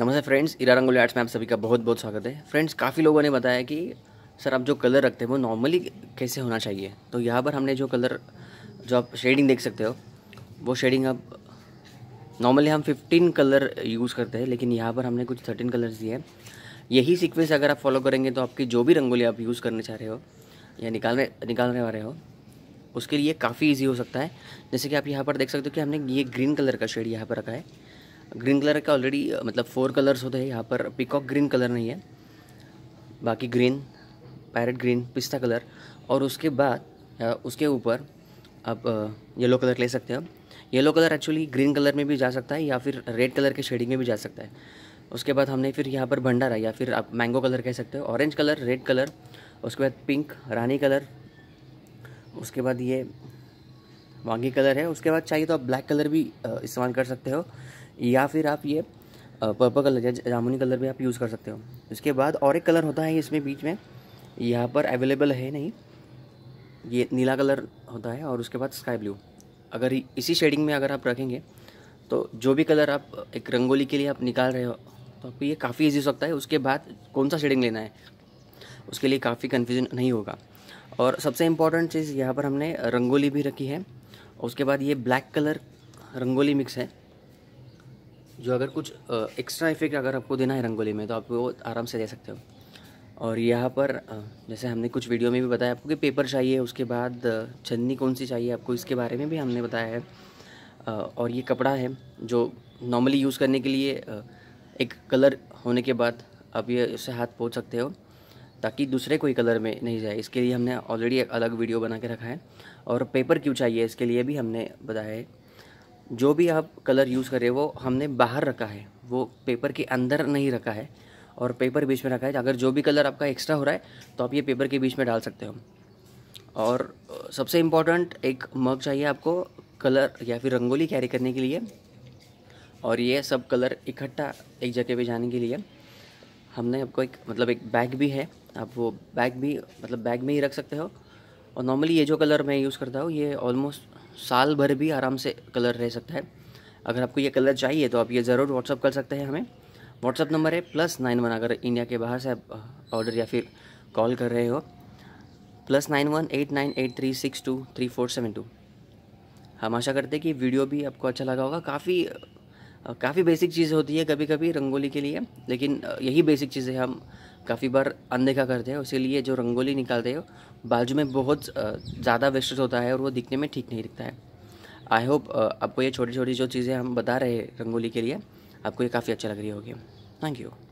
नमस्ते फ्रेंड्स इरा रंगोली आर्ट्स में आप सभी का बहुत बहुत स्वागत है फ्रेंड्स काफ़ी लोगों ने बताया कि सर आप जो कलर रखते हैं वो नॉर्मली कैसे होना चाहिए तो यहाँ पर हमने जो कलर जो आप शेडिंग देख सकते हो वो शेडिंग आप नॉर्मली हम 15 कलर यूज़ करते हैं लेकिन यहाँ पर हमने कुछ 13 कलर्स दिए हैं यही सिक्वेंस अगर आप फॉलो करेंगे तो आपकी जो भी रंगोली आप यूज़ करने चाह रहे हो या निकालने निकालने वाले हो उसके लिए काफ़ी ईजी हो सकता है जैसे कि आप यहाँ पर देख सकते हो कि हमने ये ग्रीन कलर का शेड यहाँ पर रखा है ग्रीन कलर का ऑलरेडी मतलब फोर कलर्स होते हैं यहाँ पर पिकॉक ग्रीन कलर नहीं है बाकी ग्रीन पैरट ग्रीन पिस्ता कलर और उसके बाद उसके ऊपर आप येलो कलर ले सकते हो yellow colour actually green colour में भी जा सकता है या फिर रेड कलर के शेडिंग में भी जा सकता है उसके बाद हमने फिर यहाँ पर भंडारा या फिर आप मैंगो कलर कह सकते हो ऑरेंज कलर रेड कलर उसके बाद पिंक रानी कलर उसके बाद ये वांगी कलर है उसके बाद चाहिए तो आप ब्लैक कलर भी इस्तेमाल कर सकते हो या फिर आप ये पर्पल कलर या जामुनी कलर भी आप यूज़ कर सकते हो इसके बाद और एक कलर होता है इसमें बीच में यहाँ पर अवेलेबल है नहीं ये नीला कलर होता है और उसके बाद स्काई ब्लू अगर इसी शेडिंग में अगर आप रखेंगे तो जो भी कलर आप एक रंगोली के लिए आप निकाल रहे हो तो आपको ये काफ़ी ईजी हो सकता है उसके बाद कौन सा शेडिंग लेना है उसके लिए काफ़ी कन्फ्यूजन नहीं होगा और सबसे इम्पॉर्टेंट चीज़ यहाँ पर हमने रंगोली भी रखी है उसके बाद ये ब्लैक कलर रंगोली मिक्स है जो अगर कुछ एक्स्ट्रा इफेक्ट अगर आपको देना है रंगोली में तो आप वो आराम से दे सकते हो और यहाँ पर जैसे हमने कुछ वीडियो में भी बताया आपको कि पेपर चाहिए उसके बाद छन्नी कौन सी चाहिए आपको इसके बारे में भी हमने बताया है और ये कपड़ा है जो नॉर्मली यूज़ करने के लिए एक कलर होने के बाद आप ये उससे हाथ पोच सकते हो ताकि दूसरे कोई कलर में नहीं जाए इसके लिए हमने ऑलरेडी एक अलग वीडियो बना के रखा है और पेपर क्यों चाहिए इसके लिए भी हमने बताया है जो भी आप कलर यूज़ करें वो हमने बाहर रखा है वो पेपर के अंदर नहीं रखा है और पेपर बीच में रखा है अगर जो भी कलर आपका एक्स्ट्रा हो रहा है तो आप ये पेपर के बीच में डाल सकते हो और सबसे इम्पॉर्टेंट एक मग चाहिए आपको कलर या फिर रंगोली कैरी करने के लिए और ये सब कलर इकट्ठा एक जगह पे जाने के लिए हमने आपको एक मतलब एक बैग भी है आप वो बैग भी मतलब बैग में ही रख सकते हो और नॉर्मली ये जो कलर मैं यूज़ करता हूँ ये ऑलमोस्ट साल भर भी आराम से कलर रह सकता है अगर आपको ये कलर चाहिए तो आप ये ज़रूर व्हाट्सअप कर सकते हैं हमें व्हाट्सअप नंबर है प्लस नाइन वन अगर इंडिया के बाहर से आप ऑर्डर या फिर कॉल कर रहे हो plus nine one eight nine eight three six two three four seven two हम आशा करते हैं कि वीडियो भी आपको अच्छा लगा होगा काफ़ी काफ़ी बेसिक चीज़ होती है कभी कभी रंगोली के लिए लेकिन यही बेसिक चीज़ें हम काफ़ी बार अनदेखा करते हैं उसीलिए जो रंगोली निकालते हैं बाजू में बहुत ज़्यादा वेस्टेज होता है और वो दिखने में ठीक नहीं दिखता है आई होप आपको ये छोटी छोटी जो चीज़ें हम बता रहे हैं रंगोली के लिए आपको ये काफ़ी अच्छा लग रही होगी थैंक यू